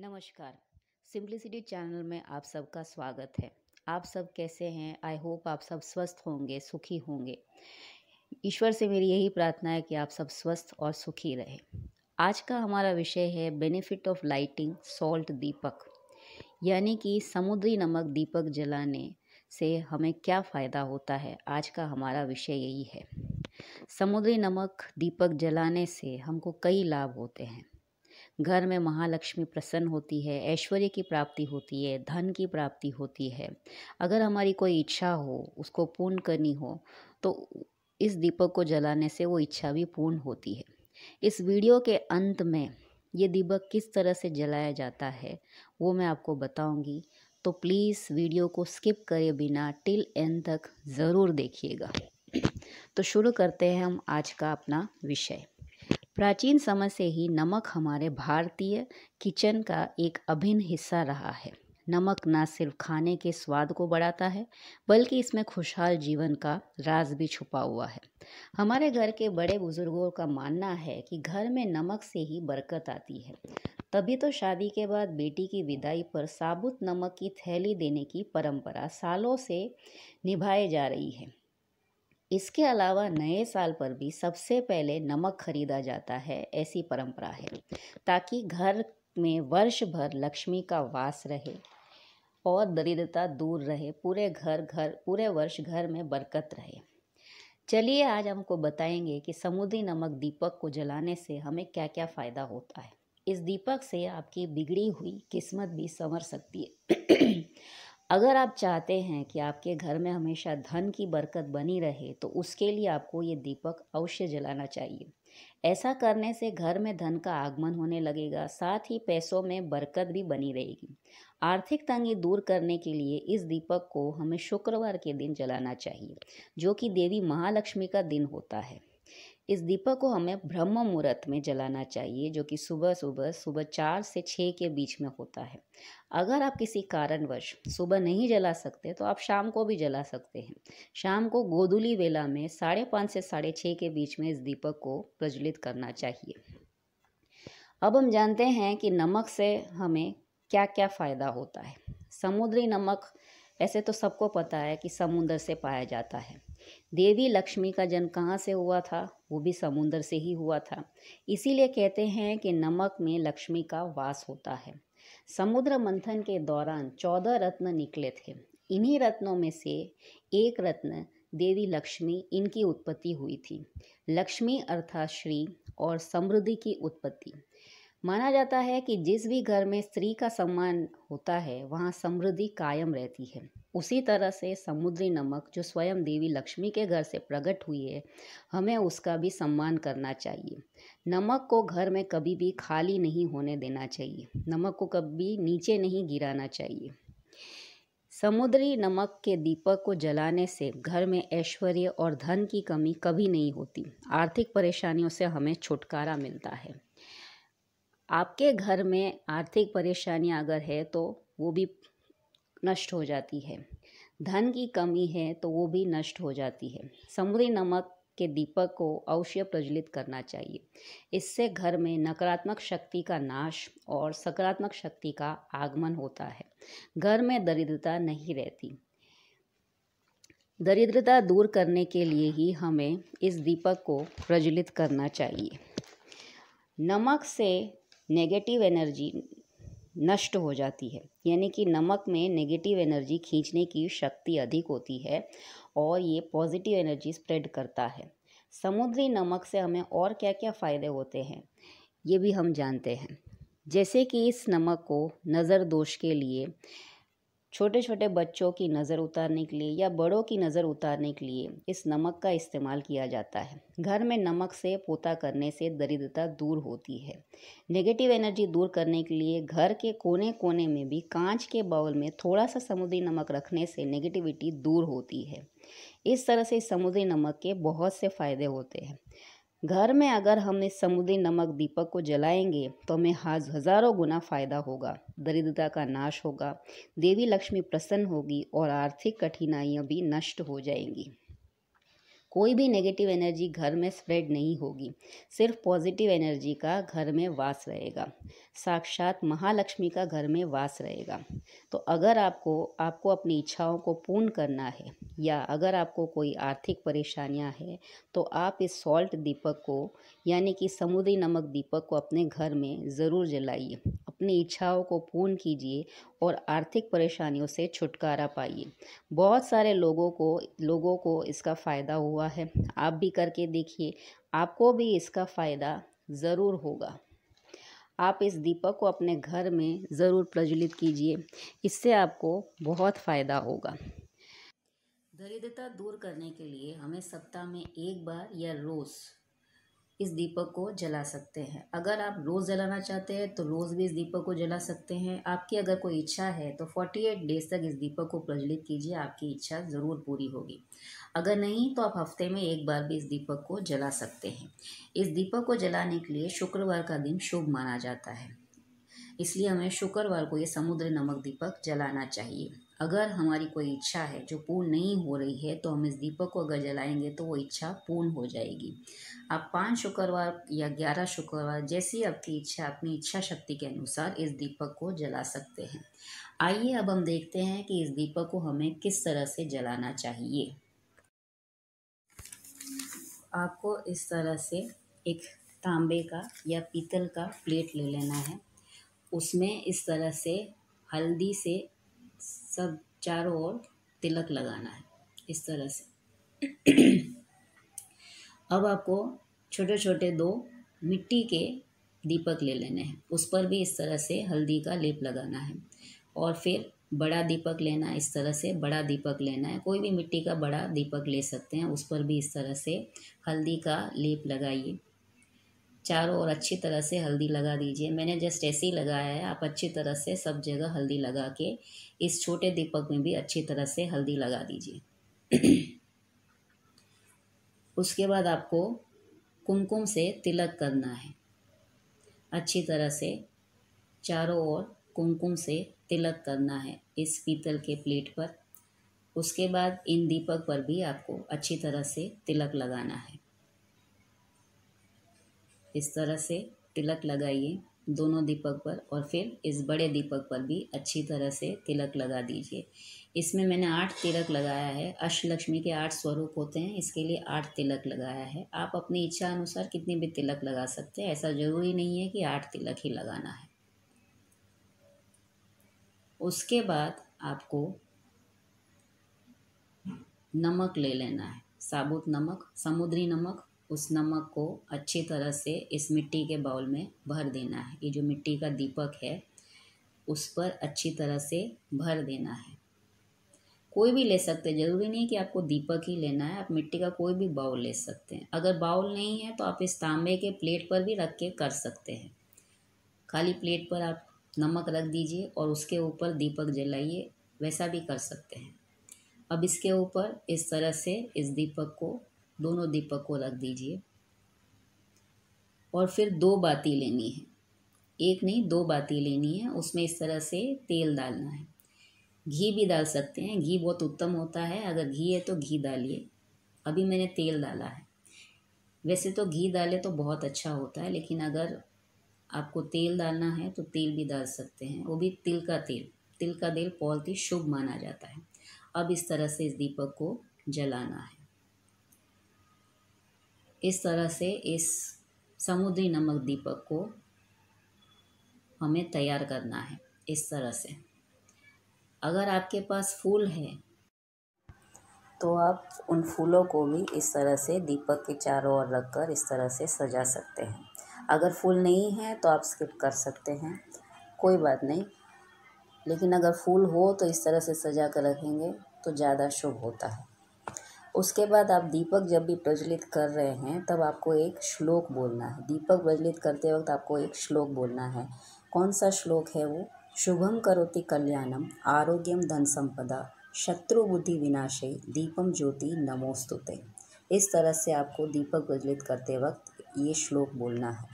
नमस्कार simplicity channel में आप सबका स्वागत है आप सब कैसे हैं आई होप आप सब स्वस्थ होंगे सुखी होंगे ईश्वर से मेरी यही प्रार्थना है कि आप सब स्वस्थ और सुखी रहे आज का हमारा विषय है बेनिफिट ऑफ लाइटिंग सॉल्ट दीपक यानी कि समुद्री नमक दीपक जलाने से हमें क्या फ़ायदा होता है आज का हमारा विषय यही है समुद्री नमक दीपक जलाने से हमको कई लाभ होते हैं घर में महालक्ष्मी प्रसन्न होती है ऐश्वर्य की प्राप्ति होती है धन की प्राप्ति होती है अगर हमारी कोई इच्छा हो उसको पूर्ण करनी हो तो इस दीपक को जलाने से वो इच्छा भी पूर्ण होती है इस वीडियो के अंत में ये दीपक किस तरह से जलाया जाता है वो मैं आपको बताऊंगी तो प्लीज़ वीडियो को स्किप करे बिना टिल एंड तक ज़रूर देखिएगा तो शुरू करते हैं हम आज का अपना विषय प्राचीन समय से ही नमक हमारे भारतीय किचन का एक अभिन्न हिस्सा रहा है नमक ना सिर्फ खाने के स्वाद को बढ़ाता है बल्कि इसमें खुशहाल जीवन का राज भी छुपा हुआ है हमारे घर के बड़े बुजुर्गों का मानना है कि घर में नमक से ही बरकत आती है तभी तो शादी के बाद बेटी की विदाई पर साबुत नमक की थैली देने की परंपरा सालों से निभाई जा रही है इसके अलावा नए साल पर भी सबसे पहले नमक खरीदा जाता है ऐसी परंपरा है ताकि घर में वर्ष भर लक्ष्मी का वास रहे और दरिद्रता दूर रहे पूरे घर घर पूरे वर्ष घर में बरकत रहे चलिए आज हमको बताएंगे कि समुद्री नमक दीपक को जलाने से हमें क्या क्या फ़ायदा होता है इस दीपक से आपकी बिगड़ी हुई किस्मत भी संवर सकती है अगर आप चाहते हैं कि आपके घर में हमेशा धन की बरकत बनी रहे तो उसके लिए आपको ये दीपक अवश्य जलाना चाहिए ऐसा करने से घर में धन का आगमन होने लगेगा साथ ही पैसों में बरकत भी बनी रहेगी आर्थिक तंगी दूर करने के लिए इस दीपक को हमें शुक्रवार के दिन जलाना चाहिए जो कि देवी महालक्ष्मी का दिन होता है इस दीपक को हमें ब्रह्म मुहूर्त में जलाना चाहिए जो कि सुबह सुबह सुबह चार से छः के बीच में होता है अगर आप किसी कारणवश सुबह नहीं जला सकते तो आप शाम को भी जला सकते हैं शाम को गोधुली वेला में साढ़े पाँच से साढ़े छः के बीच में इस दीपक को प्रज्वलित करना चाहिए अब हम जानते हैं कि नमक से हमें क्या क्या फ़ायदा होता है समुद्री नमक ऐसे तो सबको पता है कि समुद्र से पाया जाता है देवी लक्ष्मी का जन्म कहाँ से हुआ था वो भी समुद्र से ही हुआ था इसीलिए कहते हैं कि नमक में लक्ष्मी का वास होता है समुद्र मंथन के दौरान चौदह रत्न निकले थे इन्हीं रत्नों में से एक रत्न देवी लक्ष्मी इनकी उत्पत्ति हुई थी लक्ष्मी अर्थात श्री और समृद्धि की उत्पत्ति माना जाता है कि जिस भी घर में स्त्री का सम्मान होता है वहाँ समृद्धि कायम रहती है उसी तरह से समुद्री नमक जो स्वयं देवी लक्ष्मी के घर से प्रकट हुई है हमें उसका भी सम्मान करना चाहिए नमक को घर में कभी भी खाली नहीं होने देना चाहिए नमक को कभी नीचे नहीं गिराना चाहिए समुद्री नमक के दीपक को जलाने से घर में ऐश्वर्य और धन की कमी कभी नहीं होती आर्थिक परेशानियों से हमें छुटकारा मिलता है आपके घर में आर्थिक परेशानियाँ अगर है तो वो भी नष्ट हो जाती है धन की कमी है तो वो भी नष्ट हो जाती है समुद्री नमक के दीपक को अवश्य प्रज्वलित करना चाहिए इससे घर में नकारात्मक शक्ति का नाश और सकारात्मक शक्ति का आगमन होता है घर में दरिद्रता नहीं रहती दरिद्रता दूर करने के लिए ही हमें इस दीपक को प्रज्वलित करना चाहिए नमक से नेगेटिव एनर्जी नष्ट हो जाती है यानी कि नमक में नेगेटिव एनर्जी खींचने की शक्ति अधिक होती है और ये पॉजिटिव एनर्जी स्प्रेड करता है समुद्री नमक से हमें और क्या क्या फ़ायदे होते हैं ये भी हम जानते हैं जैसे कि इस नमक को नज़र दोष के लिए छोटे छोटे बच्चों की नज़र उतारने के लिए या बड़ों की नज़र उतारने के लिए इस नमक का इस्तेमाल किया जाता है घर में नमक से पोता करने से दरिद्रता दूर होती है नेगेटिव एनर्जी दूर करने के लिए घर के कोने कोने में भी कांच के बाउल में थोड़ा सा समुद्री नमक रखने से नेगेटिविटी दूर होती है इस तरह से समुद्री नमक के बहुत से फ़ायदे होते हैं घर में अगर हम इस समुद्री नमक दीपक को जलाएंगे तो हमें हजारों गुना फायदा होगा दरिद्रता का नाश होगा देवी लक्ष्मी प्रसन्न होगी और आर्थिक कठिनाइयाँ भी नष्ट हो जाएंगी कोई भी नेगेटिव एनर्जी घर में स्प्रेड नहीं होगी सिर्फ पॉजिटिव एनर्जी का घर में वास रहेगा साक्षात महालक्ष्मी का घर में वास रहेगा तो अगर आपको आपको अपनी इच्छाओं को पूर्ण करना है या अगर आपको कोई आर्थिक परेशानियां है तो आप इस सॉल्ट दीपक को यानी कि समुद्री नमक दीपक को अपने घर में ज़रूर जलाइए अपनी इच्छाओं को पूर्ण कीजिए और आर्थिक परेशानियों से छुटकारा पाइए बहुत सारे लोगों को लोगों को इसका फ़ायदा हुआ है आप भी करके देखिए आपको भी इसका फ़ायदा ज़रूर होगा आप इस दीपक को अपने घर में ज़रूर प्रज्वलित कीजिए इससे आपको बहुत फ़ायदा होगा दरिद्रता दूर करने के लिए हमें सप्ताह में एक बार या रोज़ इस दीपक को जला सकते हैं अगर आप रोज़ जलाना चाहते हैं तो रोज़ भी इस दीपक को जला सकते हैं आपकी अगर कोई इच्छा है तो फोर्टी एट डेज तक इस दीपक को प्रज्वलित कीजिए आपकी इच्छा ज़रूर पूरी होगी अगर नहीं तो आप हफ्ते में एक बार भी इस दीपक को जला सकते हैं इस दीपक को जलाने के लिए शुक्रवार का दिन शुभ माना जाता है इसलिए हमें शुक्रवार को ये समुद्र नमक दीपक जलाना चाहिए अगर हमारी कोई इच्छा है जो पूर्ण नहीं हो रही है तो हम इस दीपक को अगर जलाएंगे तो वो इच्छा पूर्ण हो जाएगी आप पाँच शुक्रवार या ग्यारह शुक्रवार जैसी आपकी इच्छा अपनी इच्छा शक्ति के अनुसार इस दीपक को जला सकते हैं आइए अब हम देखते हैं कि इस दीपक को हमें किस तरह से जलाना चाहिए आपको इस तरह से एक तांबे का या पीतल का प्लेट ले लेना है उसमें इस तरह से हल्दी से सब चारों ओर तिलक लगाना है इस तरह से अब आपको छोटे छोटे दो मिट्टी के दीपक ले लेने हैं उस पर भी इस तरह से हल्दी का लेप लगाना है और फिर बड़ा दीपक लेना है इस तरह से बड़ा दीपक लेना है कोई भी मिट्टी का बड़ा दीपक ले सकते हैं उस पर भी इस तरह से हल्दी का लेप लगाइए चारों ओर अच्छी तरह से हल्दी लगा दीजिए मैंने जस्ट ऐसे ही लगाया है आप अच्छी तरह से सब जगह हल्दी लगा के इस छोटे दीपक में भी अच्छी तरह से हल्दी लगा दीजिए उसके बाद आपको कुमकुम से तिलक करना है अच्छी तरह से चारों ओर कुमकुम से तिलक करना है इस पीतल के प्लेट पर उसके बाद इन दीपक पर भी आपको अच्छी तरह से तिलक लगाना है इस तरह से तिलक लगाइए दोनों दीपक पर और फिर इस बड़े दीपक पर भी अच्छी तरह से तिलक लगा दीजिए इसमें मैंने आठ तिलक लगाया है अष्टलक्ष्मी के आठ स्वरूप होते हैं इसके लिए आठ तिलक लगाया है आप अपनी इच्छा अनुसार कितने भी तिलक लगा सकते हैं ऐसा ज़रूरी नहीं है कि आठ तिलक ही लगाना है उसके बाद आपको नमक ले लेना है साबुत नमक समुद्री नमक उस नमक को अच्छी तरह से इस मिट्टी के बाउल में भर देना है ये जो मिट्टी का दीपक है उस पर अच्छी तरह से भर देना है कोई भी ले सकते हैं ज़रूरी नहीं कि आपको दीपक ही लेना है आप मिट्टी का कोई भी बाउल ले सकते हैं अगर बाउल नहीं है तो आप इस तांबे के प्लेट पर भी रख के कर सकते हैं खाली प्लेट पर आप नमक रख दीजिए और उसके ऊपर दीपक जलाइए वैसा भी कर सकते हैं अब इसके ऊपर इस तरह से इस दीपक को दोनों दीपक को रख दीजिए और फिर दो बाती लेनी है एक नहीं दो बाती लेनी है उसमें इस तरह से तेल डालना है घी भी डाल सकते हैं घी बहुत उत्तम होता है अगर घी है तो घी डालिए अभी मैंने तेल डाला है वैसे तो घी डाले तो बहुत अच्छा होता है लेकिन अगर आपको तेल डालना है तो तेल भी डाल सकते हैं वो भी तिल का तेल तिल का तेल बहुत ही शुभ माना जाता है अब इस तरह से इस दीपक को जलाना है इस तरह से इस समुद्री नमक दीपक को हमें तैयार करना है इस तरह से अगर आपके पास फूल है तो आप उन फूलों को भी इस तरह से दीपक के चारों ओर रख कर इस तरह से सजा सकते हैं अगर फूल नहीं है तो आप स्किप कर सकते हैं कोई बात नहीं लेकिन अगर फूल हो तो इस तरह से सजा कर रखेंगे तो ज़्यादा शुभ होता है उसके बाद आप दीपक जब भी प्रज्वलित कर रहे हैं तब आपको एक श्लोक बोलना है दीपक प्रज्वलित करते वक्त आपको एक श्लोक बोलना है कौन सा श्लोक है वो शुभम करोति कल्याणम आरोग्यम धन संपदा शत्रु बुद्धि विनाशे दीपम ज्योति नमोस्तुते इस तरह से आपको दीपक प्रज्वलित करते वक्त ये श्लोक बोलना है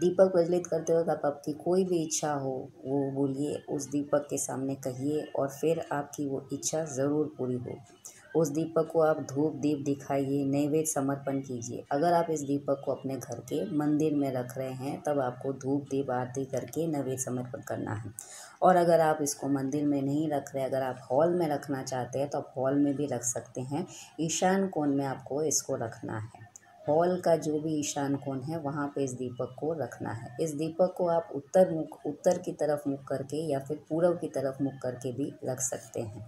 दीपक प्रज्वलित करते वक्त आप आपकी कोई भी इच्छा हो वो बोलिए उस दीपक के सामने कहिए और फिर आपकी वो इच्छा ज़रूर पूरी होगी उस दीपक को आप धूप दीप दिखाइए नैवेद्य समर्पण कीजिए अगर आप इस दीपक को अपने घर के मंदिर में रख रहे हैं तब आपको धूप दीप आरती करके नैवेद्य समर्पण करना है और अगर आप इसको मंदिर में नहीं रख रहे अगर आप हॉल में रखना चाहते हैं तो आप हॉल में भी रख सकते हैं ईशान कोण में आपको इसको रखना है हॉल का जो भी ईशान कोण है वहाँ पे इस दीपक को रखना है इस दीपक को आप उत्तर मुख उत्तर की तरफ मुख करके या फिर पूर्व की तरफ मुख करके भी रख सकते हैं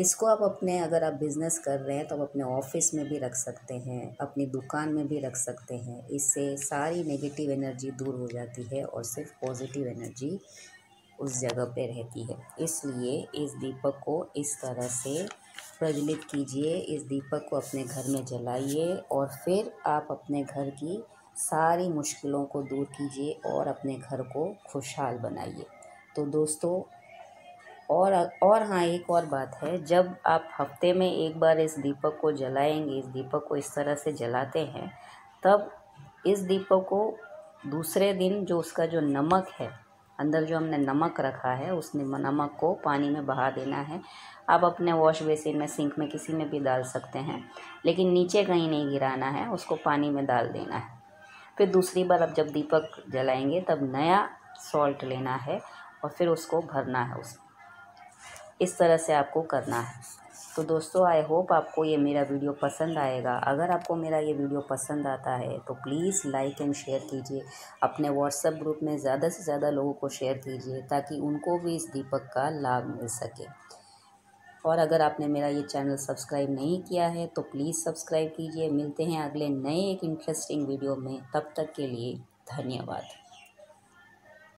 इसको आप अपने अगर आप बिज़नेस कर रहे हैं तो आप अपने ऑफिस में भी रख सकते हैं अपनी दुकान में भी रख सकते हैं इससे सारी नेगेटिव एनर्जी दूर हो जाती है और सिर्फ पॉजिटिव एनर्जी उस जगह पे रहती है इसलिए इस दीपक को इस तरह से प्रज्वलित कीजिए इस दीपक को अपने घर में जलाइए और फिर आप अपने घर की सारी मुश्किलों को दूर कीजिए और अपने घर को खुशहाल बनाइए तो दोस्तों और और हाँ एक और बात है जब आप हफ्ते में एक बार इस दीपक को जलाएंगे इस दीपक को इस तरह से जलाते हैं तब इस दीपक को दूसरे दिन जो उसका जो नमक है अंदर जो हमने नमक रखा है उस नमक को पानी में बहा देना है आप अपने वॉश बेसिन में सिंक में किसी में भी डाल सकते हैं लेकिन नीचे कहीं नहीं गिराना है उसको पानी में डाल देना है फिर दूसरी बार आप जब दीपक जलाएंगे तब नया सॉल्ट लेना है और फिर उसको भरना है उसमें इस तरह से आपको करना है तो दोस्तों आई होप आपको ये मेरा वीडियो पसंद आएगा अगर आपको मेरा ये वीडियो पसंद आता है तो प्लीज़ लाइक एंड शेयर कीजिए अपने व्हाट्सएप ग्रुप में ज़्यादा से ज़्यादा लोगों को शेयर कीजिए ताकि उनको भी इस दीपक का लाभ मिल सके और अगर आपने मेरा ये चैनल सब्सक्राइब नहीं किया है तो प्लीज़ सब्सक्राइब कीजिए मिलते हैं अगले नए एक इंटरेस्टिंग वीडियो में तब तक के लिए धन्यवाद